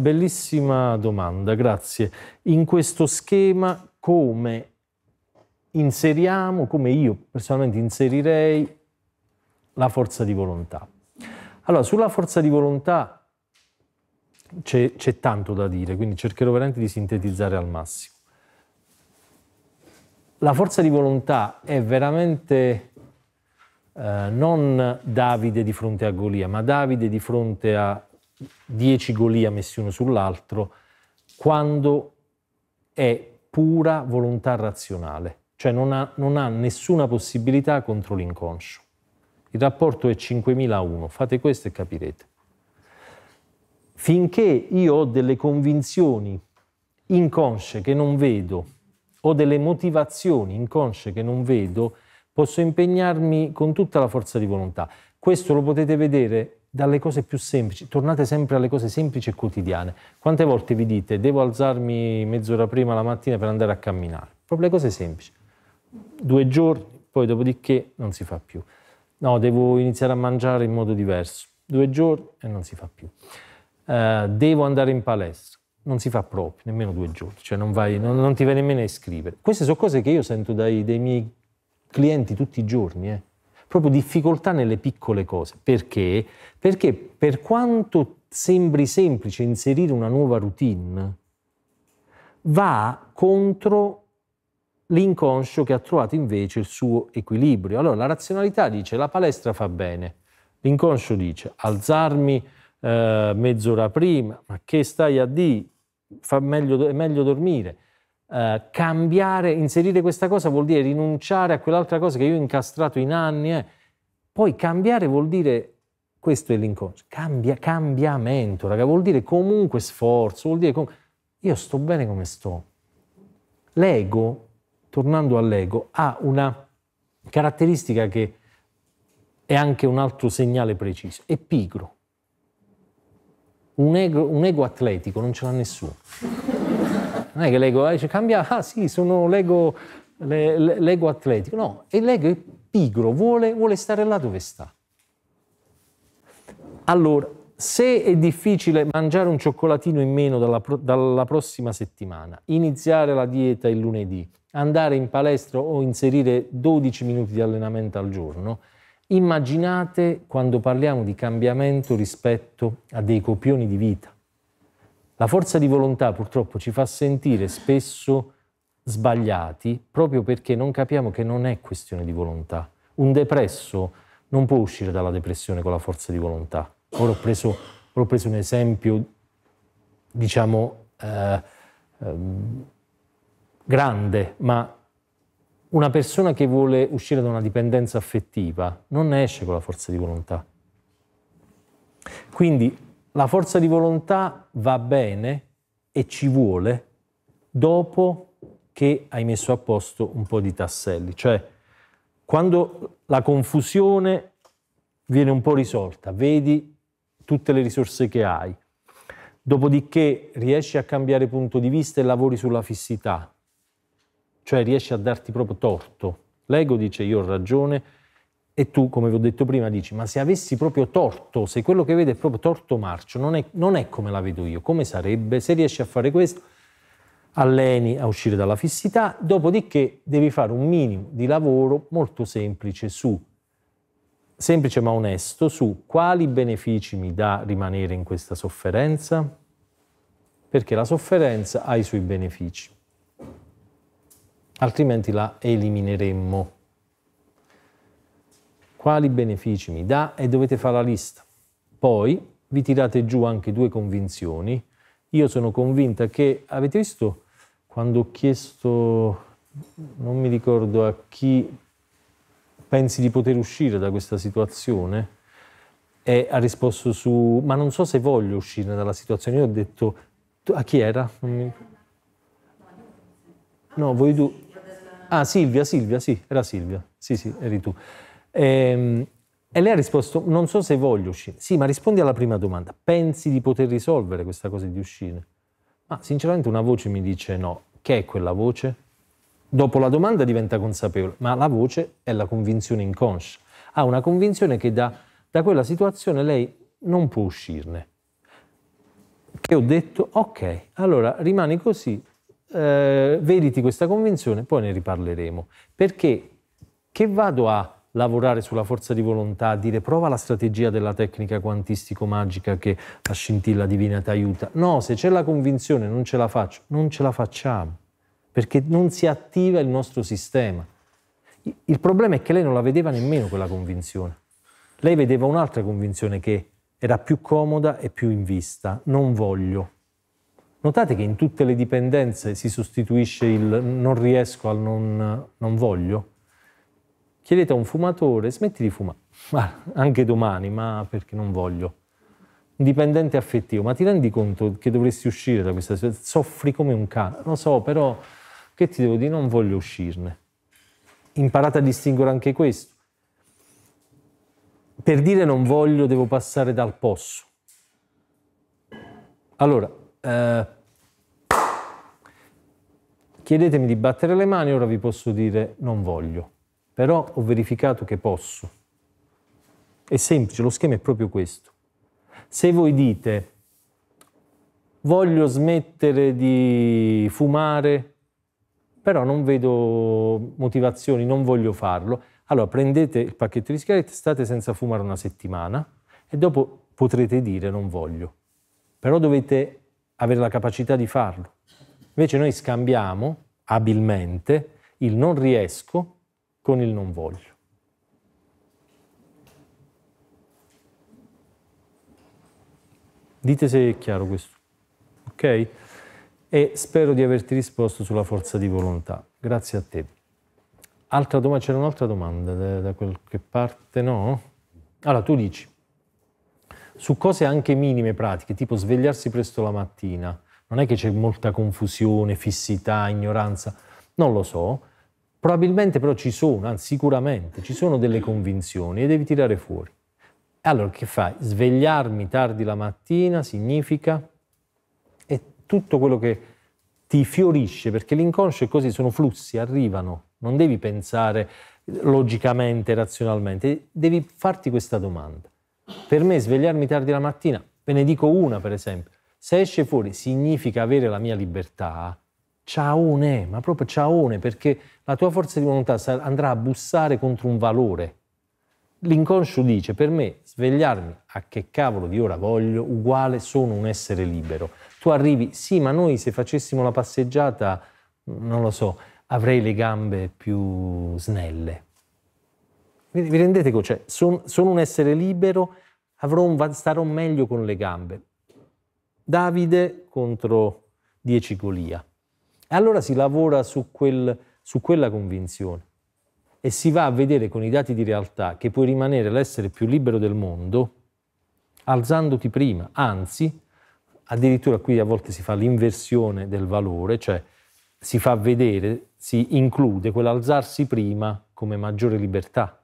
bellissima domanda, grazie. In questo schema come inseriamo, come io personalmente inserirei la forza di volontà? Allora, sulla forza di volontà c'è, c'è tanto da dire, quindi cercherò veramente di sintetizzare al massimo. La forza di volontà è veramente eh, non Davide di fronte a Golia, ma Davide di fronte a 10 golia messi uno sull'altro, quando è pura volontà razionale, cioè non ha, non ha nessuna possibilità contro l'inconscio. Il rapporto è 5001, fate questo e capirete. Finché io ho delle convinzioni inconsce che non vedo, ho delle motivazioni inconsce che non vedo, posso impegnarmi con tutta la forza di volontà. Questo lo potete vedere dalle cose più semplici, tornate sempre alle cose semplici e quotidiane. Quante volte vi dite devo alzarmi mezz'ora prima la mattina per andare a camminare? Proprio le cose semplici. Due giorni, poi dopodiché non si fa più. No, devo iniziare a mangiare in modo diverso. Due giorni e non si fa più. Uh, devo andare in palestra. Non si fa proprio, nemmeno due giorni, cioè non, vai, non, non ti vai nemmeno a iscrivere. Queste sono cose che io sento dai, dai miei clienti tutti i giorni. Eh proprio difficoltà nelle piccole cose. Perché? Perché per quanto sembri semplice inserire una nuova routine, va contro l'inconscio che ha trovato invece il suo equilibrio. Allora la razionalità dice la palestra fa bene, l'inconscio dice alzarmi eh, mezz'ora prima, ma che stai a di? Fa meglio, è meglio dormire. Eh, cambiare, inserire questa cosa vuol dire rinunciare a quell'altra cosa che io ho incastrato in anni. Eh. Poi cambiare vuol dire, questo è l'inconscio, cambia, cambiamento, raga, vuol dire comunque sforzo, vuol dire com- io sto bene come sto. L'ego, tornando all'ego, ha una caratteristica che è anche un altro segnale preciso, è pigro. Un ego, un ego atletico non ce l'ha nessuno non è che l'ego eh, dice cambia, ah sì, sono l'ego, le, l'ego atletico, no, e l'ego è pigro, vuole, vuole stare là dove sta. Allora, se è difficile mangiare un cioccolatino in meno dalla, dalla, prossima settimana, iniziare la dieta il lunedì, andare in palestra o inserire 12 minuti di allenamento al giorno, immaginate quando parliamo di cambiamento rispetto a dei copioni di vita. La forza di volontà purtroppo ci fa sentire spesso sbagliati proprio perché non capiamo che non è questione di volontà. Un depresso non può uscire dalla depressione con la forza di volontà. Ora ho preso, ho preso un esempio, diciamo, eh, eh, grande, ma una persona che vuole uscire da una dipendenza affettiva non ne esce con la forza di volontà. Quindi la forza di volontà va bene e ci vuole dopo che hai messo a posto un po' di tasselli, cioè quando la confusione viene un po' risolta, vedi tutte le risorse che hai, dopodiché riesci a cambiare punto di vista e lavori sulla fissità, cioè riesci a darti proprio torto. L'ego dice io ho ragione, e tu, come vi ho detto prima, dici, ma se avessi proprio torto, se quello che vede è proprio torto marcio, non è, non è come la vedo io, come sarebbe? Se riesci a fare questo, alleni a uscire dalla fissità, dopodiché devi fare un minimo di lavoro molto semplice su semplice ma onesto su quali benefici mi dà rimanere in questa sofferenza, perché la sofferenza ha i suoi benefici, altrimenti la elimineremmo quali benefici mi dà e dovete fare la lista. Poi vi tirate giù anche due convinzioni. Io sono convinta che, avete visto, quando ho chiesto, non mi ricordo a chi pensi di poter uscire da questa situazione, e ha risposto su, ma non so se voglio uscire dalla situazione. Io ho detto, a chi era? Mi... No, voi tu. Ah, Silvia, Silvia, sì, era Silvia. Sì, sì, eri tu. E, ehm, e lei ha risposto, non so se voglio uscire. Sì, ma rispondi alla prima domanda. Pensi di poter risolvere questa cosa di uscire? Ma sinceramente una voce mi dice no. Che è quella voce? Dopo la domanda diventa consapevole, ma la voce è la convinzione inconscia. Ha una convinzione che da, da quella situazione lei non può uscirne. Che ho detto, ok, allora rimani così, eh, vediti questa convinzione, poi ne riparleremo. Perché che vado a lavorare sulla forza di volontà, dire prova la strategia della tecnica quantistico-magica che la scintilla divina ti aiuta. No, se c'è la convinzione non ce la faccio, non ce la facciamo, perché non si attiva il nostro sistema. Il problema è che lei non la vedeva nemmeno quella convinzione. Lei vedeva un'altra convinzione che era più comoda e più in vista, non voglio. Notate che in tutte le dipendenze si sostituisce il non riesco al non, non voglio chiedete a un fumatore, smetti di fumare, ma anche domani, ma perché non voglio. Indipendente affettivo, ma ti rendi conto che dovresti uscire da questa situazione? Soffri come un cane, lo so, però che ti devo dire, non voglio uscirne. Imparate a distinguere anche questo. Per dire non voglio devo passare dal posso. Allora, eh, chiedetemi di battere le mani, ora vi posso dire non voglio però ho verificato che posso. È semplice, lo schema è proprio questo. Se voi dite voglio smettere di fumare, però non vedo motivazioni, non voglio farlo, allora prendete il pacchetto di sigarette, state senza fumare una settimana e dopo potrete dire non voglio. Però dovete avere la capacità di farlo. Invece noi scambiamo abilmente il non riesco con il non voglio. Dite se è chiaro questo, ok? E spero di averti risposto sulla forza di volontà. Grazie a te. Altra domanda, c'era un'altra domanda da, da qualche parte, no? Allora, tu dici, su cose anche minime pratiche, tipo svegliarsi presto la mattina, non è che c'è molta confusione, fissità, ignoranza, non lo so, Probabilmente però ci sono, anzi sicuramente ci sono delle convinzioni e devi tirare fuori. Allora che fai? Svegliarmi tardi la mattina significa è tutto quello che ti fiorisce perché l'inconscio è così, sono flussi, arrivano, non devi pensare logicamente, razionalmente, devi farti questa domanda. Per me svegliarmi tardi la mattina, ve ne dico una per esempio, se esce fuori significa avere la mia libertà, ciaone, ma proprio ciaone, perché la tua forza di volontà andrà a bussare contro un valore. L'inconscio dice, per me svegliarmi a che cavolo di ora voglio, uguale sono un essere libero. Tu arrivi, sì, ma noi se facessimo la passeggiata, non lo so, avrei le gambe più snelle. Vi rendete conto? Cioè, sono, sono un essere libero, un, starò meglio con le gambe. Davide contro 10 Golia. E allora si lavora su, quel, su quella convinzione e si va a vedere con i dati di realtà che puoi rimanere l'essere più libero del mondo alzandoti prima, anzi, addirittura qui a volte si fa l'inversione del valore, cioè si fa vedere, si include quell'alzarsi prima come maggiore libertà.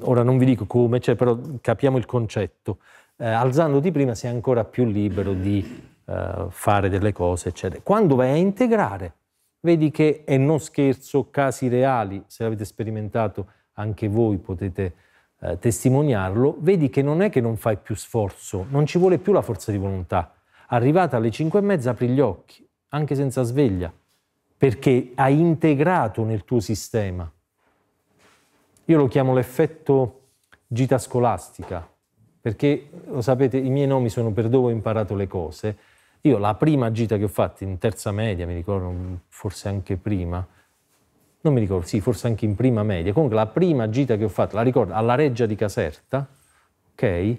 Ora non vi dico come, cioè, però capiamo il concetto. Eh, alzandoti prima sei ancora più libero di eh, fare delle cose, eccetera. Quando vai a integrare, vedi che, e non scherzo, casi reali, se l'avete sperimentato anche voi potete eh, testimoniarlo, vedi che non è che non fai più sforzo, non ci vuole più la forza di volontà. Arrivata alle 5 e mezza apri gli occhi, anche senza sveglia, perché hai integrato nel tuo sistema. Io lo chiamo l'effetto gita scolastica, perché lo sapete, i miei nomi sono per dove ho imparato le cose, io la prima gita che ho fatto in terza media, mi ricordo, forse anche prima, non mi ricordo, sì, forse anche in prima media, comunque la prima gita che ho fatto, la ricordo, alla Reggia di Caserta, ok?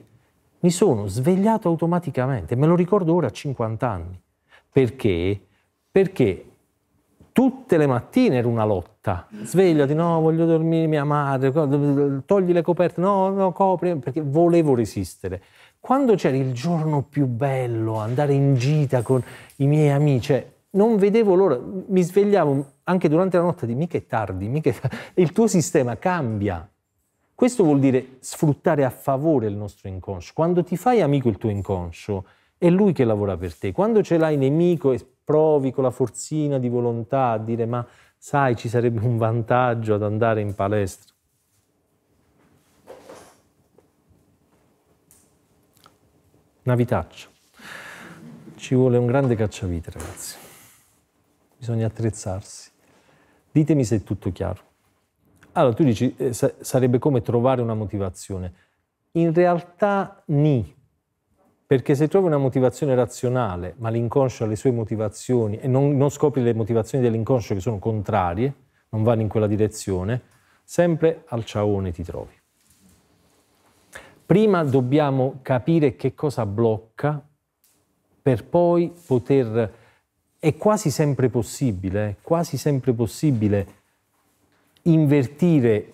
Mi sono svegliato automaticamente, me lo ricordo ora a 50 anni. Perché? Perché tutte le mattine era una lotta. Svegliati, no, voglio dormire mia madre, togli le coperte, no, no, copri, perché volevo resistere quando c'era il giorno più bello, andare in gita con i miei amici, cioè, non vedevo l'ora, mi svegliavo anche durante la notte di mica è tardi, mica è tardi. il tuo sistema cambia. Questo vuol dire sfruttare a favore il nostro inconscio. Quando ti fai amico il tuo inconscio, è lui che lavora per te. Quando ce l'hai nemico e provi con la forzina di volontà a dire ma sai ci sarebbe un vantaggio ad andare in palestra, una vitaccia. Ci vuole un grande cacciavite, ragazzi. Bisogna attrezzarsi. Ditemi se è tutto chiaro. Allora, tu dici, eh, sarebbe come trovare una motivazione. In realtà, ni. Perché se trovi una motivazione razionale, ma l'inconscio ha le sue motivazioni e non, non scopri le motivazioni dell'inconscio che sono contrarie, non vanno in quella direzione, sempre al ciaone ti trovi. Prima dobbiamo capire che cosa blocca per poi poter... È quasi sempre possibile, è quasi sempre possibile invertire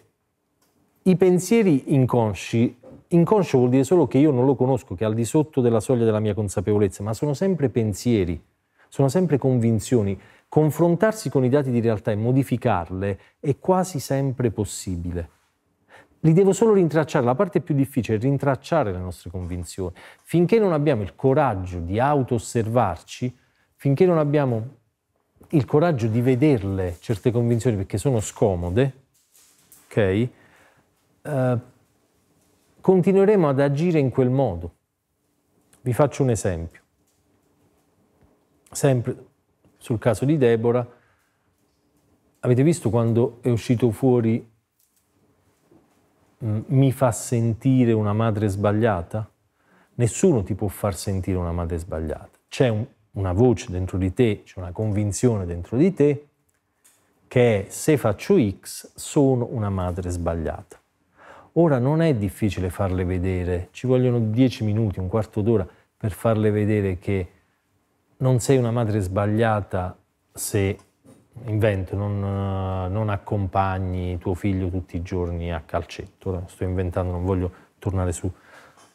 i pensieri inconsci. Inconscio vuol dire solo che io non lo conosco, che è al di sotto della soglia della mia consapevolezza, ma sono sempre pensieri, sono sempre convinzioni. Confrontarsi con i dati di realtà e modificarle è quasi sempre possibile. Li devo solo rintracciare. La parte più difficile è rintracciare le nostre convinzioni. Finché non abbiamo il coraggio di auto-osservarci, finché non abbiamo il coraggio di vederle certe convinzioni perché sono scomode, ok? Uh, continueremo ad agire in quel modo. Vi faccio un esempio. Sempre sul caso di Deborah, avete visto quando è uscito fuori mi fa sentire una madre sbagliata? Nessuno ti può far sentire una madre sbagliata. C'è un, una voce dentro di te, c'è una convinzione dentro di te che è se faccio X sono una madre sbagliata. Ora non è difficile farle vedere, ci vogliono dieci minuti, un quarto d'ora per farle vedere che non sei una madre sbagliata se invento, non, eh, non, accompagni tuo figlio tutti i giorni a calcetto, no? sto inventando, non voglio tornare su,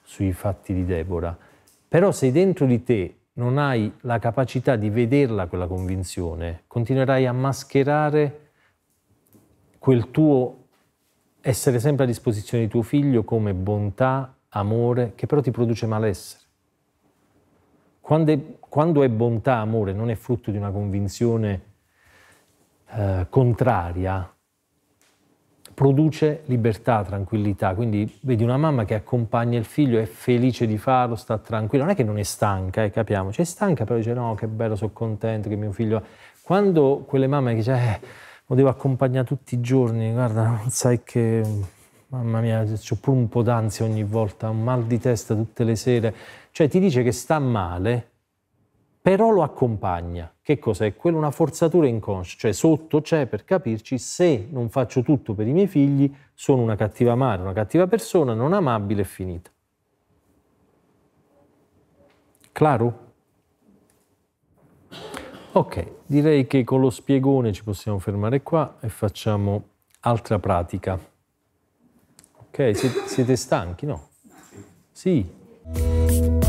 sui fatti di Deborah, però se dentro di te non hai la capacità di vederla quella convinzione, continuerai a mascherare quel tuo essere sempre a disposizione di tuo figlio come bontà, amore, che però ti produce malessere. Quando è, quando è bontà, amore, non è frutto di una convinzione eh, contraria produce libertà, tranquillità. Quindi vedi una mamma che accompagna il figlio, è felice di farlo, sta tranquilla. Non è che non è stanca, eh, capiamoci, è stanca, però dice no, che bello, sono contento che mio figlio... Quando quelle mamme che dice, eh, lo devo accompagnare tutti i giorni, guarda, non sai che... Mamma mia, ho pure un po' d'ansia ogni volta, un mal di testa tutte le sere. Cioè ti dice che sta male, però lo accompagna. Che cosa è? Quella una forzatura inconscia, cioè sotto c'è per capirci se non faccio tutto per i miei figli sono una cattiva madre, una cattiva persona, non amabile e finita. Claro? Ok, direi che con lo spiegone ci possiamo fermare qua e facciamo altra pratica. Ok, siete stanchi, no? Sì.